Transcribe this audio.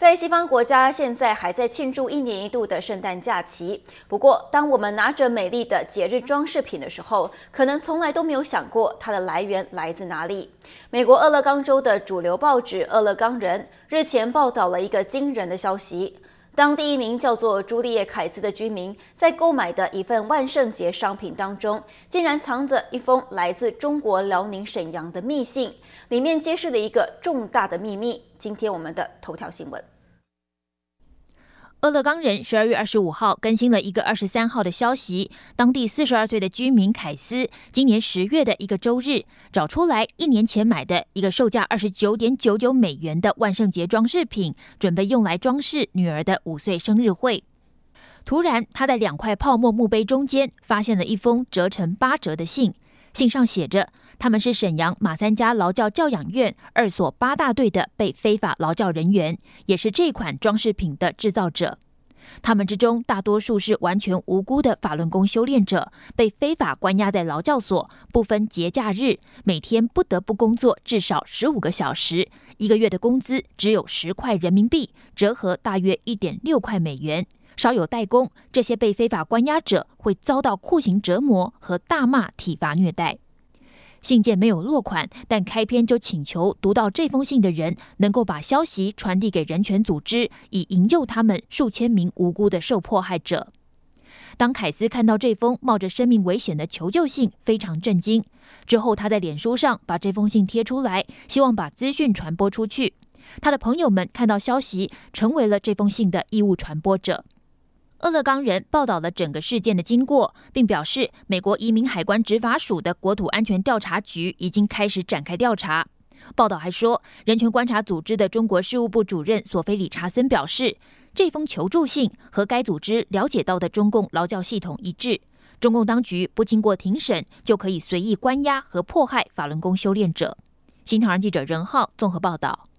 在西方国家，现在还在庆祝一年一度的圣诞假期。不过，当我们拿着美丽的节日装饰品的时候，可能从来都没有想过它的来源来自哪里。美国俄勒冈州的主流报纸《俄勒冈人》日前报道了一个惊人的消息。当地一名叫做朱丽叶·凯斯的居民，在购买的一份万圣节商品当中，竟然藏着一封来自中国辽宁沈阳的密信，里面揭示了一个重大的秘密。今天我们的头条新闻。俄勒冈人十二月二十五号更新了一个二十三号的消息，当地四十二岁的居民凯斯今年十月的一个周日，找出来一年前买的一个售价二十九点九九美元的万圣节装饰品，准备用来装饰女儿的五岁生日会。突然，他在两块泡沫墓碑中间发现了一封折成八折的信，信上写着。他们是沈阳马三家劳教教养院二所八大队的被非法劳教人员，也是这款装饰品的制造者。他们之中大多数是完全无辜的法轮功修炼者，被非法关押在劳教所，不分节假日，每天不得不工作至少十五个小时，一个月的工资只有十块人民币，折合大约一点六块美元。稍有怠工，这些被非法关押者会遭到酷刑折磨和大骂体罚虐待。信件没有落款，但开篇就请求读到这封信的人能够把消息传递给人权组织，以营救他们数千名无辜的受迫害者。当凯斯看到这封冒着生命危险的求救信，非常震惊。之后，他在脸书上把这封信贴出来，希望把资讯传播出去。他的朋友们看到消息，成为了这封信的义务传播者。厄勒冈人报道了整个事件的经过，并表示美国移民海关执法署的国土安全调查局已经开始展开调查。报道还说，人权观察组织的中国事务部主任索菲·理查森表示，这封求助信和该组织了解到的中共劳教系统一致。中共当局不经过庭审就可以随意关押和迫害法轮功修炼者。新唐人记者任浩综合报道。